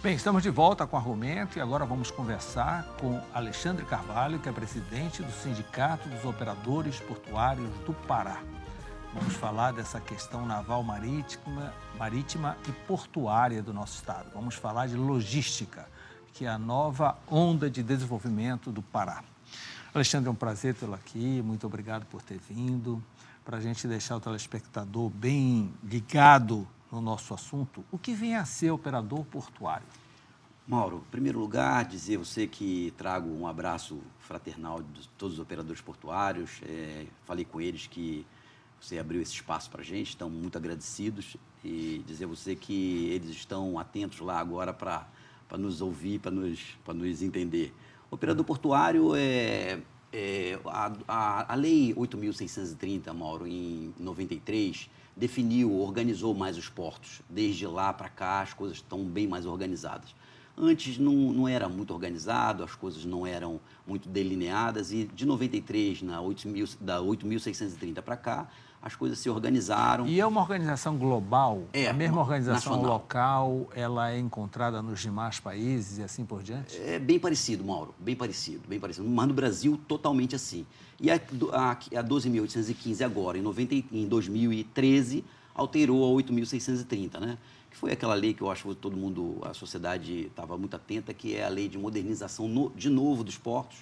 Bem, estamos de volta com o argumento e agora vamos conversar com Alexandre Carvalho, que é presidente do Sindicato dos Operadores Portuários do Pará. Vamos falar dessa questão naval marítima, marítima e portuária do nosso estado. Vamos falar de logística, que é a nova onda de desenvolvimento do Pará. Alexandre, é um prazer tê-lo aqui, muito obrigado por ter vindo. Para a gente deixar o telespectador bem ligado no nosso assunto, o que vem a ser operador portuário? Mauro, em primeiro lugar, dizer a você que trago um abraço fraternal de todos os operadores portuários. É, falei com eles que você abriu esse espaço para a gente, estão muito agradecidos. E dizer a você que eles estão atentos lá agora para nos ouvir, para nos, nos entender. O operador portuário é, é, a, a, a, Lei 8.630, Mauro, em 93, definiu, organizou mais os portos. Desde lá para cá, as coisas estão bem mais organizadas. Antes não, não era muito organizado, as coisas não eram muito delineadas e de 93 na 8.000, da 8.630 para cá, as coisas se organizaram. E é uma organização global? É. A mesma organização nacional. local, ela é encontrada nos demais países e assim por diante? É bem parecido, Mauro, bem parecido, bem parecido. Mas no Brasil, totalmente assim. E a, a, a 12.815 agora, em, 90, em 2013, alterou a 8.630, né? Que foi aquela lei que eu acho que todo mundo, a sociedade estava muito atenta, que é a lei de modernização no, de novo dos portos,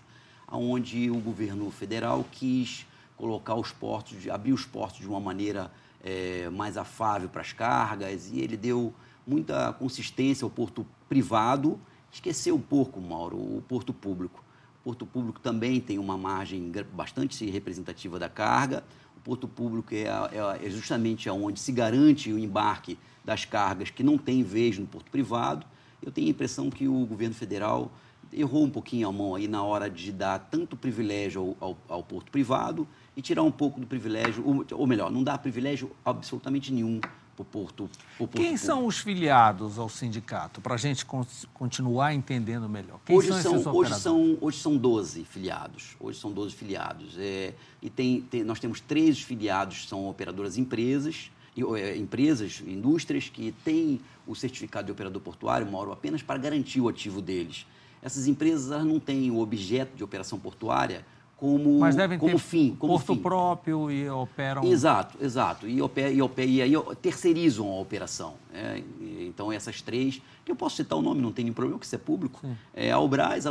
onde o governo federal quis colocar os portos, abrir os portos de uma maneira é, mais afável para as cargas e ele deu muita consistência ao porto privado, esqueceu um pouco, Mauro, o porto público. O porto público também tem uma margem bastante representativa da carga. O porto público é, é, é justamente onde se garante o embarque das cargas que não tem vez no porto privado. Eu tenho a impressão que o governo federal errou um pouquinho a mão aí na hora de dar tanto privilégio ao, ao, ao porto privado e tirar um pouco do privilégio, ou, ou melhor, não dá privilégio absolutamente nenhum para o Porto, pro Quem Porto. são os filiados ao sindicato, para a gente con continuar entendendo melhor? Quem hoje são, são esses hoje são, hoje são 12 filiados. Hoje são 12 filiados. É, e tem, tem, nós temos três filiados, são operadoras empresas, é, empresas, indústrias que têm o certificado de operador portuário, moram apenas para garantir o ativo deles. Essas empresas não têm o objeto de operação portuária como, Mas devem como ter fim. Como porto fim. próprio e operam. Exato, exato. E, opera, e, opera, e aí terceirizam a operação. Né? Então, essas três, que eu posso citar o nome, não tem nenhum problema, que isso é público: é a Albras, a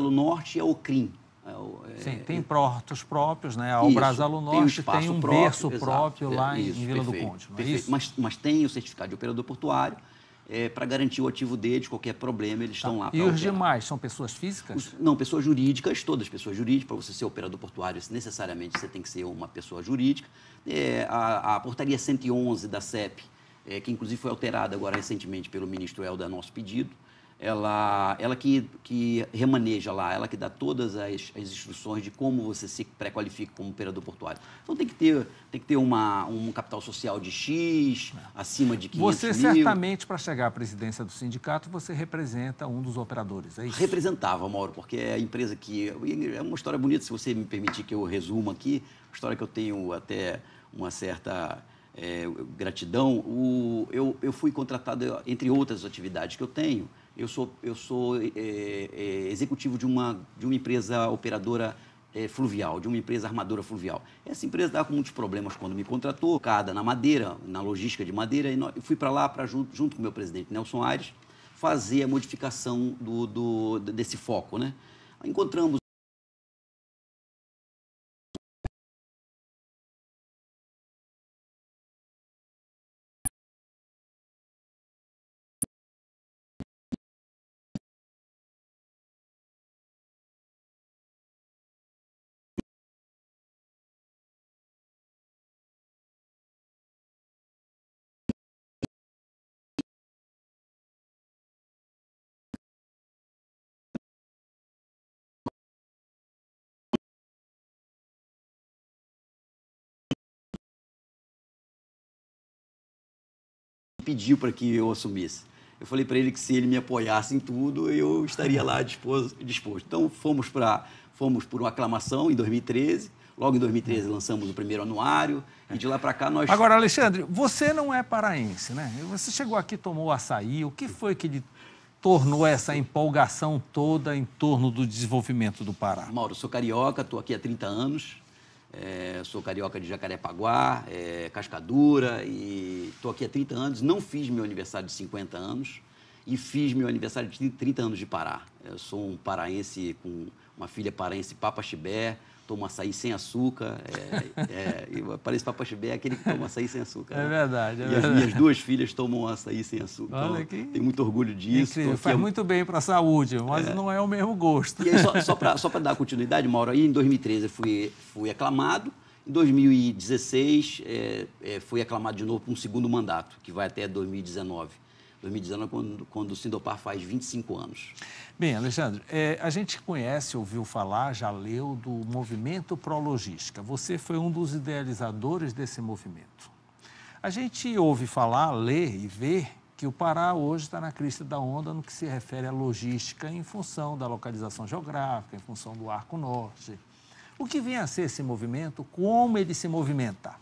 e a Ocrim. É, é, Sim, tem é portos próprios, né? A Albras Alunorte tem, tem um próprio, berço exato, próprio é, lá isso, em Vila perfeito, do Conde. mas, mas tem o certificado de operador portuário é, para garantir o ativo deles, qualquer problema, eles tá. estão lá. E os demais são pessoas físicas? Os, não, pessoas jurídicas, todas pessoas jurídicas. Para você ser operador portuário, necessariamente você tem que ser uma pessoa jurídica. É, a, a, portaria 111 da CEP, é, que inclusive foi alterada agora recentemente pelo ministro Helder nosso pedido, ela, ela que, que remaneja lá, ela que dá todas as, as instruções de como você se pré-qualifica como operador portuário. Então tem que ter, tem que ter uma, um capital social de X, é. acima de 500 Você mil. certamente, para chegar à presidência do sindicato, você representa um dos operadores, é isso? Representava, Mauro, porque é a empresa que... É uma história bonita, se você me permitir que eu resuma aqui, uma história que eu tenho até uma certa é, gratidão. O, eu, eu fui contratado, entre outras atividades que eu tenho, eu sou, eu sou é, é, executivo de uma, de uma empresa operadora é, fluvial, de uma empresa armadora fluvial. Essa empresa estava com muitos problemas quando me contratou, cada na madeira, na logística de madeira, e nós, eu fui para lá, pra, junto, junto com o meu presidente Nelson Aires, fazer a modificação do, do, desse foco. Né? Encontramos pediu para que eu assumisse. Eu falei para ele que se ele me apoiasse em tudo, eu estaria lá disposto. Então fomos para fomos por uma aclamação em 2013. Logo em 2013 lançamos o primeiro anuário e de lá para cá nós. Agora, Alexandre, você não é paraense, né? Você chegou aqui, tomou açaí. O que foi que lhe tornou essa empolgação toda em torno do desenvolvimento do Pará? Mauro, eu sou carioca, estou aqui há 30 anos. É, sou carioca de Jacarepaguá, é, Cascadura, e estou aqui há 30 anos. Não fiz meu aniversário de 50 anos e fiz meu aniversário de 30 anos de Pará. Eu sou um paraense com uma filha paraense, Papa Chibé, toma açaí sem açúcar. É, é, parece Papaxibé, aquele que toma açaí sem açúcar. É né? verdade. É e verdade. as minhas duas filhas tomam açaí sem açúcar. Olha então, que... Tenho muito orgulho disso. Incrível. Então faz é... muito bem para a saúde, mas é. não é o mesmo gosto. E aí, só, só para só dar continuidade, Mauro, aí em 2013 eu fui, fui aclamado. Em 2016, é, é, fui aclamado de novo para um segundo mandato, que vai até 2019. 2019, quando, quando o Sindopar faz 25 anos. Bem, Alexandre, é, a gente conhece, ouviu falar, já leu do movimento Prologística. Você foi um dos idealizadores desse movimento. A gente ouve falar, lê e vê que o Pará hoje está na crista da onda no que se refere à logística em função da localização geográfica, em função do Arco Norte. O que vem a ser esse movimento? Como ele se movimenta?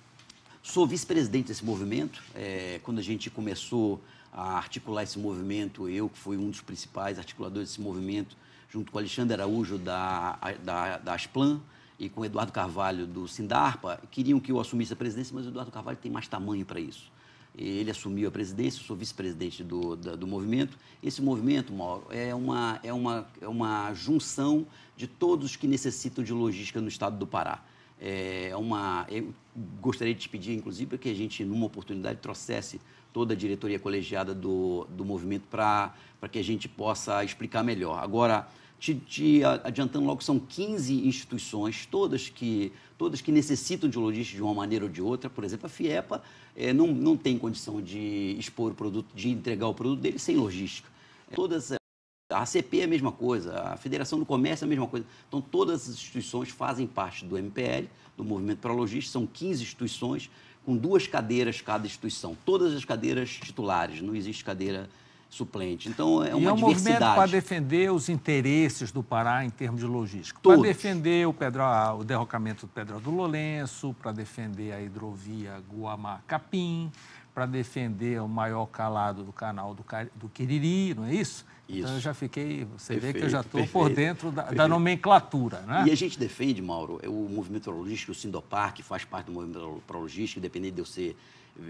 Sou vice-presidente desse movimento. É, quando a gente começou a articular esse movimento, eu que fui um dos principais articuladores desse movimento, junto com Alexandre Araújo da, da, da Asplan e com Eduardo Carvalho do Sindarpa, queriam que eu assumisse a presidência, mas o Eduardo Carvalho tem mais tamanho para isso. Ele assumiu a presidência, eu sou vice-presidente do, do, movimento. Esse movimento, Mauro, é uma, é, uma, é uma junção de todos que necessitam de logística no estado do Pará. É, é uma, eu gostaria de te pedir, inclusive, que a gente, numa oportunidade, trouxesse toda a diretoria colegiada do, do movimento para que a gente possa explicar melhor. Agora, te, te, adiantando logo, são 15 instituições, todas que, todas que necessitam de logística de uma maneira ou de outra. Por exemplo, a FIEPA é, não, não tem condição de expor o produto, de entregar o produto dele sem logística. É, todas, a ACP é a mesma coisa, a Federação do Comércio é a mesma coisa. Então, todas as instituições fazem parte do MPL, do Movimento para a Logística, são 15 instituições com duas cadeiras cada instituição, todas as cadeiras titulares, não existe cadeira suplente. Então, é uma e é um diversidade. movimento para defender os interesses do Pará em termos de logística. Para defender o, pedra, o derrocamento do Pedro do Lourenço, para defender a hidrovia Guamá-Capim, para defender o maior calado do canal do, do Quiriri, não é isso? Isso. Então eu já fiquei, você perfeito, vê que eu já estou por dentro da, da, nomenclatura. Né? E a gente defende, Mauro, é o movimento urologístico, o Sindopar, que faz parte do movimento urologístico, independente de eu ser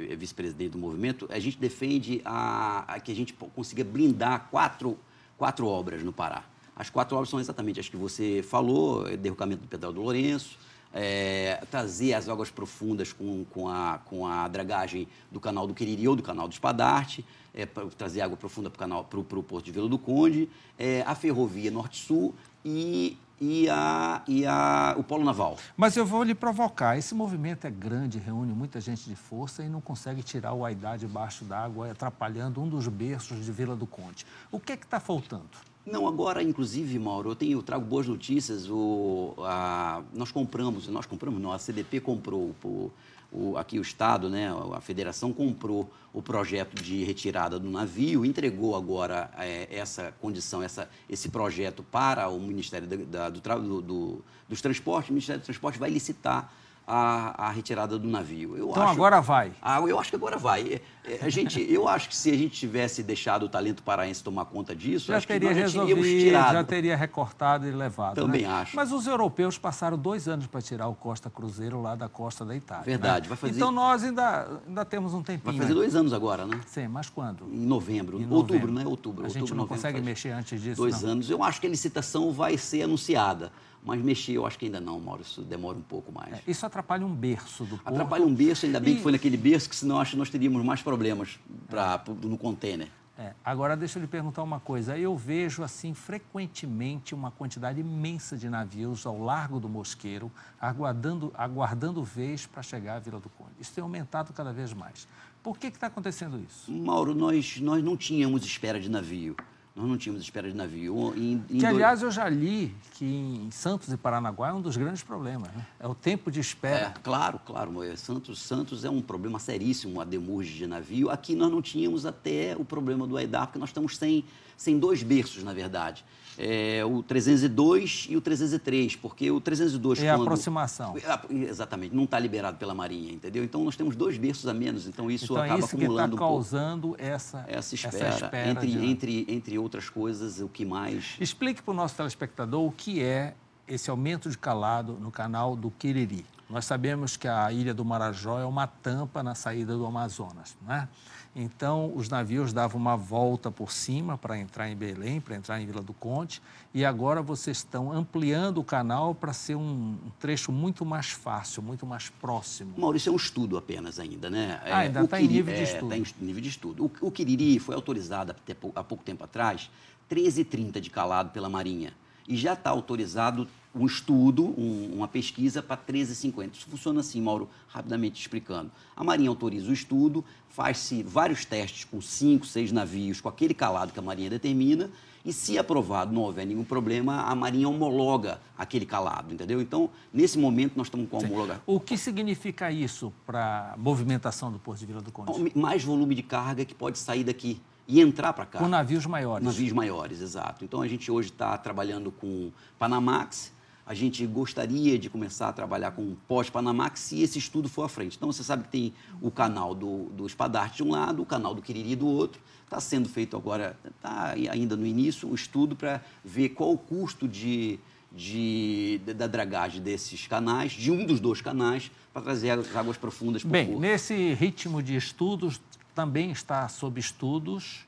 eh, vice-presidente do movimento, a gente defende a, a que a gente consiga blindar quatro, quatro obras no Pará. As quatro obras são exatamente as que você falou, é derrocamento do Pedal do Lourenço, é, trazer as águas profundas com, com, a, com a dragagem do canal do Quiriri ou do canal do Espadarte, é, trazer água profunda para o porto de Vila do Conde, é, a ferrovia Norte-Sul e e, a, e a, o polo naval. Mas eu vou lhe provocar. Esse movimento é grande, reúne muita gente de força e não consegue tirar o Aidá debaixo d'água, atrapalhando um dos berços de Vila do Conde. O que é que está faltando? Não, agora, inclusive, Mauro, eu, tenho, eu trago boas notícias. O, a, nós compramos, nós compramos, não, a CDP comprou, o, o, aqui o Estado, né, a Federação comprou o projeto de retirada do navio, entregou agora é, essa condição, essa, esse projeto para o Ministério da, da, do, do, do, dos Transportes. O Ministério do Transporte vai licitar a, a retirada do navio. Eu então acho, agora vai. Ah, eu acho que agora vai. É, é, a gente, eu acho que se a gente tivesse deixado o talento paraense tomar conta disso, já acho teria que nós resolvido, já teria recortado e levado. Também né? acho. Mas os europeus passaram dois anos para tirar o Costa Cruzeiro lá da costa da Itália. Verdade, né? vai fazer. Então nós ainda, ainda temos um tempinho. Vai fazer né? dois anos agora, né? Sim, mas quando? Em novembro. Em novembro. Outubro, né? Outubro. A gente outubro, não consegue faz... mexer antes disso. Dois não. anos. Eu acho que a licitação vai ser anunciada mas mexer eu acho que ainda não, Mauro. Isso demora um pouco mais. É, isso atrapalha um berço do porto. Atrapalha um berço, ainda bem e... que foi naquele berço, que senão acho que nós teríamos mais problemas pra, é. no container. É, agora deixa eu lhe perguntar uma coisa. Eu vejo assim frequentemente uma quantidade imensa de navios ao largo do Mosqueiro, aguardando, aguardando vez para chegar à Vila do Conde. Isso tem aumentado cada vez mais. Por que está acontecendo isso? Mauro, nós, nós não tínhamos espera de navio. Nós não tínhamos espera de navio. Em, em que, aliás, dois... eu já li que em Santos e Paranaguá é um dos grandes problemas. Né? É o tempo de espera. É, claro, claro. Santos, Santos é um problema seríssimo, a demurge de navio. Aqui nós não tínhamos até o problema do AIDAR, porque nós estamos sem, sem dois berços, na verdade é, o 302 e o 303, porque o 302... É quando... aproximação. É exatamente, não está liberado pela Marinha, entendeu? Então, nós temos dois berços a menos, então isso então, acaba é isso tá acumulando está causando um essa, essa espera. Essa espera entre, de... entre, entre outras coisas, o que mais... Explique para o nosso telespectador o que é esse aumento de calado no canal do Quiriri. Nós sabemos que a ilha do Marajó é uma tampa na saída do Amazonas, né? Então, os navios davam uma volta por cima para entrar em Belém, para entrar em Vila do Conde, e agora vocês estão ampliando o canal para ser um trecho muito mais fácil, muito mais próximo. Maurício, é um estudo apenas ainda, né? Ah, é, ainda está em nível de é, tá estudo. Está é, em nível de estudo. O, o Quiriri foi autorizado há pouco tempo atrás, 13,30 de calado pela Marinha e já está autorizado um estudo, um, uma pesquisa para 13,50. Isso funciona assim, Mauro, rapidamente explicando. A Marinha autoriza o estudo, faz-se vários testes com cinco, seis navios, com aquele calado que a Marinha determina, e se aprovado, não houver nenhum problema, a Marinha homologa aquele calado, entendeu? Então, nesse momento, nós estamos com a homologação. O que significa isso para a movimentação do Porto de Vila do Conde? Então, mais volume de carga que pode sair daqui e entrar para cá. Com navios maiores. Navios maiores, exato. Então a gente hoje está trabalhando com Panamax, a gente gostaria de começar a trabalhar com pós-Panamax se esse estudo for à frente. Então, você sabe que tem o canal do, do Espadarte de um lado, o canal do Quiriri do outro. Está sendo feito agora, está ainda no início, um estudo para ver qual o custo de, de, da dragagem desses canais, de um dos dois canais, para trazer as águas profundas para Bem, nesse ritmo de estudos, também está sob estudos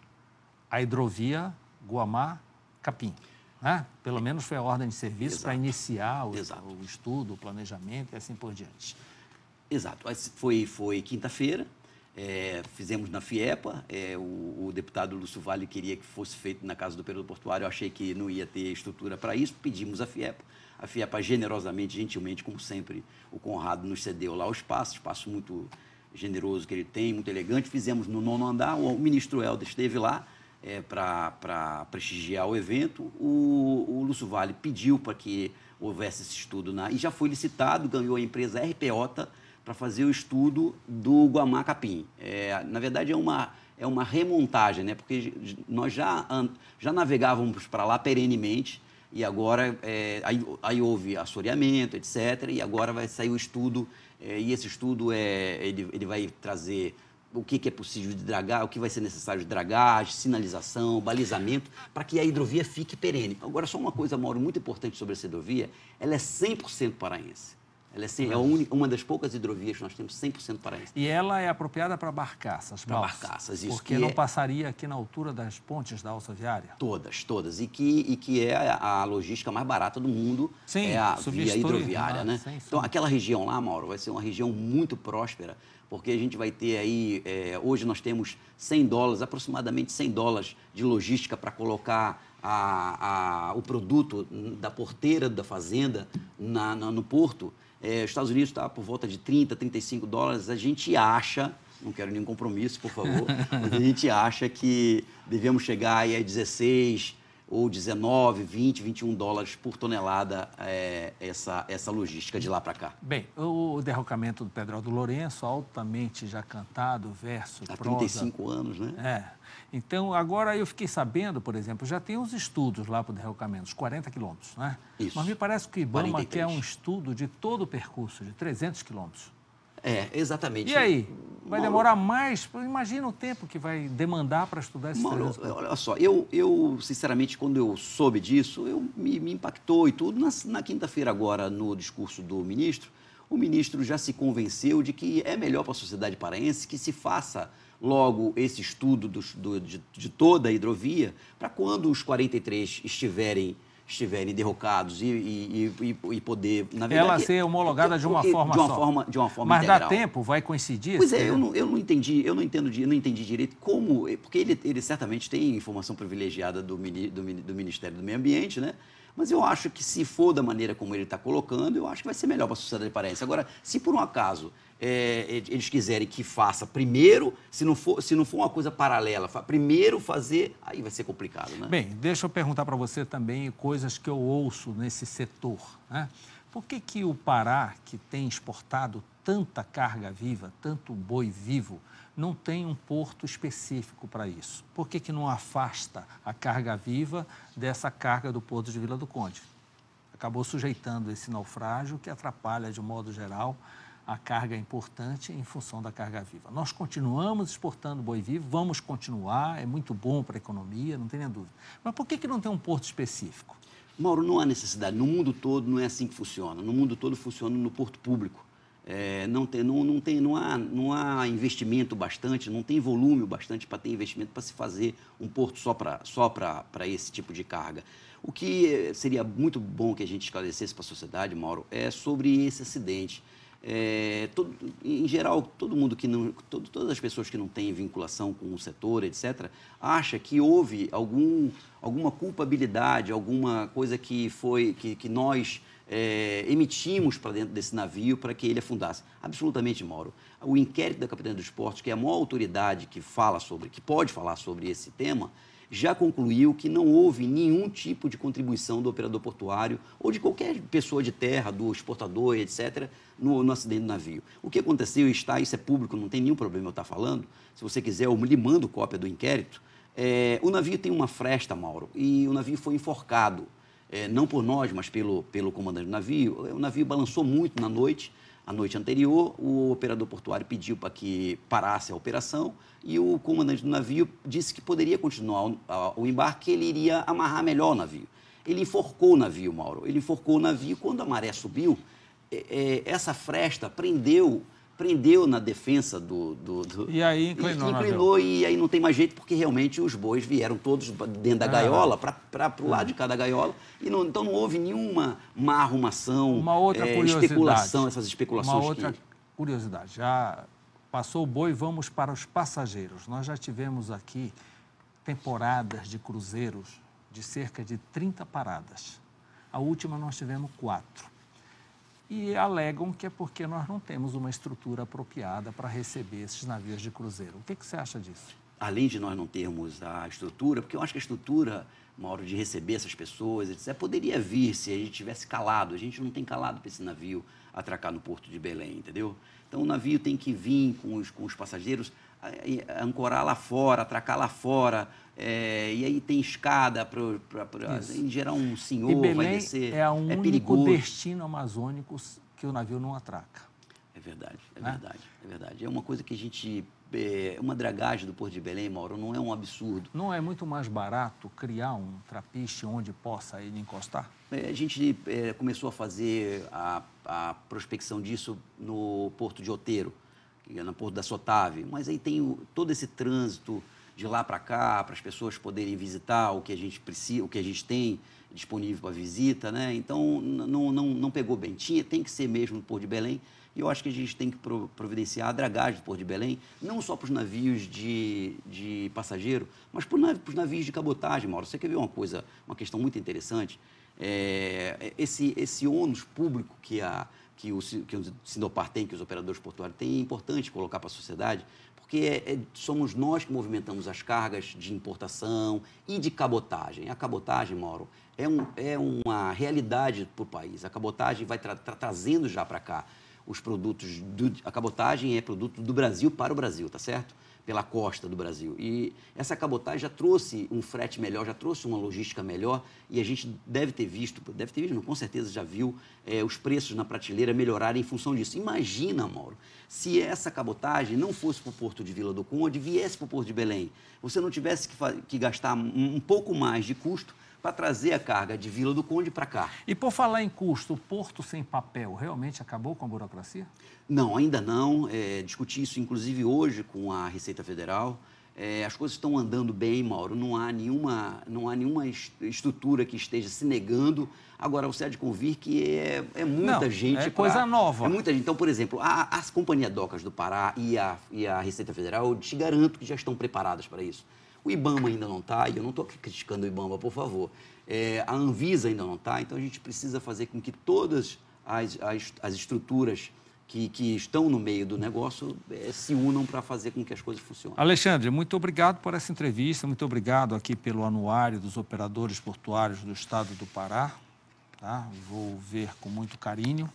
a hidrovia Guamá-Capim. Né? Pelo menos foi a ordem de serviço para iniciar o, o, estudo, o planejamento e assim por diante. Exato. Foi, foi quinta-feira, é, fizemos na FIEPA, é, o, o, deputado Lúcio Vale queria que fosse feito na Casa do Período Portuário, eu achei que não ia ter estrutura para isso, pedimos à FIEPA. A FIEPA generosamente, gentilmente, como sempre, o Conrado nos cedeu lá o espaço, espaço muito generoso que ele tem, muito elegante. Fizemos no nono andar, o ministro Helder esteve lá é, para prestigiar o evento. O, o Lúcio Vale pediu para que houvesse esse estudo na, e já foi licitado, ganhou a empresa RPOTA para fazer o estudo do Guamá Capim. É, na verdade, é uma, é uma remontagem, né? porque nós já, já navegávamos para lá perenemente e agora é, aí, aí houve assoreamento, etc. E agora vai sair o estudo é, e esse estudo é, ele, ele vai trazer o que, que, é possível de dragar, o que vai ser necessário de dragagem, sinalização, balizamento, para que a hidrovia fique perene. Agora, só uma coisa, Mauro, muito importante sobre essa hidrovia, ela é 100% paraense. Ela é, sim, é un, uma das poucas hidrovias que nós temos 100% paraense. E ela é apropriada para barcaças, Para barcaças, isso. Porque não é... passaria aqui na altura das pontes da alça viária? Todas, todas. E que, e que é a, a logística mais barata do mundo, sim, é a via hidroviária, né? né? Sim, sim. Então, aquela região lá, Mauro, vai ser uma região muito próspera, porque a gente vai ter aí, é, hoje nós temos 100 dólares, aproximadamente 100 dólares de logística para colocar a, a, o produto da porteira da fazenda na, na, no porto, é, os Estados Unidos está por volta de 30, 35 dólares. A gente acha, não quero nenhum compromisso, por favor, mas a gente acha que devemos chegar aí a 16, ou 19, 20, 21 dólares por tonelada é, essa, essa logística de lá para cá. Bem, o derrocamento do Pedro do Lourenço, altamente já cantado, verso, Há prosa. 35 anos, né? É. Então, agora eu fiquei sabendo, por exemplo, já tem uns estudos lá para o derrocamento, uns 40 quilômetros, né? Isso. Mas me parece que o Ibama 43. quer é um estudo de todo o percurso, de 300 quilômetros. É, exatamente. E aí? Vai demorar mais? Imagina o tempo que vai demandar para estudar esse Mauro, Olha só, eu, eu, sinceramente, quando eu soube disso, eu, me, me impactou e tudo. Na, na quinta-feira, agora, no discurso do ministro, o ministro já se convenceu de que é melhor para a sociedade paraense que se faça logo esse estudo do, do, de, de toda a hidrovia, para quando os 43 estiverem estiverem derrocados e, e, e, e poder, na verdade... Ela ser homologada de uma forma de uma só. Forma, de uma forma Mas integral. dá tempo? Vai coincidir? Pois é, eu não, eu não entendi, eu não entendo, eu não entendi direito como... Porque ele, ele certamente tem informação privilegiada do, do, do Ministério do Meio Ambiente, né? Mas eu acho que se for da maneira como ele está colocando, eu acho que vai ser melhor para a sociedade paraense. Agora, se por um acaso é, eles quiserem que faça primeiro, se não for, se não for uma coisa paralela, fa primeiro fazer, aí vai ser complicado, né? Bem, deixa eu perguntar para você também coisas que eu ouço nesse setor, né? Por que, que o Pará, que tem exportado tanta carga viva, tanto boi vivo, não tem um porto específico para isso? Por que, que não afasta a carga viva dessa carga do porto de Vila do Conde? Acabou sujeitando esse naufrágio que atrapalha, de modo geral, a carga é importante em função da carga viva. Nós continuamos exportando boi vivo, vamos continuar, é muito bom para a economia, não tenha dúvida. Mas por que, que não tem um porto específico? Mauro, não há necessidade. No mundo todo não é assim que funciona. No mundo todo funciona no porto público. É, não, tem, não, não, tem, não, há, não há investimento bastante, não tem volume bastante para ter investimento para se fazer um porto só para só esse tipo de carga. O que seria muito bom que a gente esclarecesse para a sociedade, Mauro, é sobre esse acidente. É, todo, em geral, todo mundo que não, todo, todas as pessoas que não têm vinculação com o setor, etc., acha que houve algum, alguma culpabilidade, alguma coisa que foi que, que nós é, emitimos para dentro desse navio para que ele afundasse. Absolutamente, Mauro. O inquérito da Capitania dos Portos que é a maior autoridade que fala sobre, que pode falar sobre esse tema, já concluiu que não houve nenhum tipo de contribuição do operador portuário ou de qualquer pessoa de terra, do exportador, etc., no, no acidente do navio. O que aconteceu está, isso é público, não tem nenhum problema eu estar falando. Se você quiser, eu lhe mando cópia do inquérito. É, o navio tem uma fresta, Mauro, e o navio foi enforcado. É, não por nós, mas pelo, pelo comandante do navio. O navio balançou muito na noite. A noite anterior, o operador portuário pediu para que parasse a operação e o comandante do navio disse que poderia continuar o embarque, ele iria amarrar melhor o navio. Ele enforcou o navio, Mauro. Ele enforcou o navio. Quando a maré subiu, é, é, essa fresta prendeu prendeu na defesa do. do, do... E aí inclinou. E, inclinou e aí não tem mais jeito, porque realmente os bois vieram todos dentro da gaiola, para o uhum. lado de cada gaiola. E não, então não houve nenhuma má arrumação, uma outra é, especulação, essas especulações. Uma outra que... curiosidade. Já passou o boi, vamos para os passageiros. Nós já tivemos aqui temporadas de cruzeiros de cerca de 30 paradas. A última nós tivemos quatro e alegam que é porque nós não temos uma estrutura apropriada para receber esses navios de cruzeiro. O que, que você acha disso? Além de nós não termos a estrutura, porque eu acho que a estrutura uma hora de receber essas pessoas, etc. Poderia vir se a gente tivesse calado. A gente não tem calado para esse navio atracar no porto de Belém, entendeu? Então o navio tem que vir com os, com os passageiros, ancorar lá fora, atracar lá fora. É, e aí tem escada para assim, gerar um senhor, e Belém vai descer. É, o é destino amazônico que o navio não atraca. É verdade, é né? verdade, é verdade. É uma coisa que a gente é, uma dragagem do Porto de Belém, Mauro, não é um absurdo. Não é muito mais barato criar um trapiche onde possa ele encostar? É, a gente é, começou a fazer a, a, prospecção disso no Porto de Oteiro, é no Porto da Sotave, mas aí tem o, todo esse trânsito de lá para cá, para as pessoas poderem visitar o que a gente precisa, o que a gente tem disponível para visita, né? Então não, não, não pegou bem. Tinha, tem que ser mesmo no Porto de Belém. E eu acho que a gente tem que providenciar a dragagem do Porto de Belém, não só para os navios de, de passageiro, mas para os navios de cabotagem, Mauro. Você quer ver uma coisa, uma questão muito interessante? É, é esse, esse ônus público que a, que o, que o Sindopar tem, que os operadores portuários têm, é importante colocar para a sociedade, porque é, é, somos nós que movimentamos as cargas de importação e de cabotagem. A cabotagem, Mauro, é, um, é uma realidade para o país. A cabotagem vai tra tra tá trazendo já para cá os produtos. Do, a cabotagem é produto do Brasil para o Brasil, tá certo? pela costa do Brasil. E essa cabotagem já trouxe um frete melhor, já trouxe uma logística melhor e a gente deve ter visto, deve ter visto, não, com certeza já viu é, os preços na prateleira melhorarem em função disso. Imagina, Mauro, se essa cabotagem não fosse para o porto de Vila do Conde, viesse para o porto de Belém, você não tivesse que, que gastar um pouco mais de custo para trazer a carga de Vila do Conde para cá. E por falar em custo, o porto sem papel realmente acabou com a burocracia? Não, ainda não. É, discuti isso, inclusive, hoje com a Receita Federal. É, as coisas estão andando bem, Mauro. Não há nenhuma, não há nenhuma estrutura que esteja se negando. Agora, você há de convir que é, é muita não, gente. É pra, coisa nova. É muita gente. Então, por exemplo, a, as Companhia Docas do Pará e a, e a Receita Federal, eu te garanto que já estão preparadas para isso. O IBAMA ainda não está, e eu não estou criticando o IBAMA, por favor. É, a Anvisa ainda não está, então a gente precisa fazer com que todas as, as, as estruturas que, que, estão no meio do negócio é, se unam para fazer com que as coisas funcionem. Alexandre, muito obrigado por essa entrevista, muito obrigado aqui pelo anuário dos operadores portuários do estado do Pará. Tá? Vou ver com muito carinho.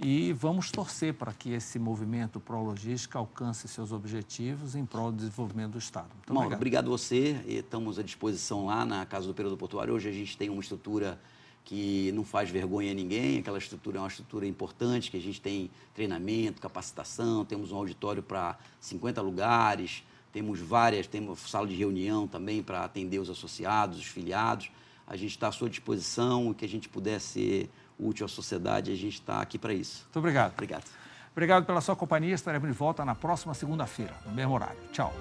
E vamos torcer para que esse movimento pró-logística alcance seus objetivos em prol do desenvolvimento do Estado. Muito Mauro, obrigado. obrigado a você. Estamos à disposição lá na Casa do período Portuário. Hoje a gente tem uma estrutura que não faz vergonha a ninguém. Aquela estrutura é uma estrutura importante, que a gente tem treinamento, capacitação, temos um auditório para 50 lugares, temos várias, temos sala de reunião também para atender os associados, os filiados. A gente está à sua disposição, o que a gente puder ser útil à sociedade. A gente está aqui para isso. Muito obrigado. Obrigado. Obrigado pela sua companhia. Estaremos de volta na próxima segunda-feira, no mesmo horário. Tchau.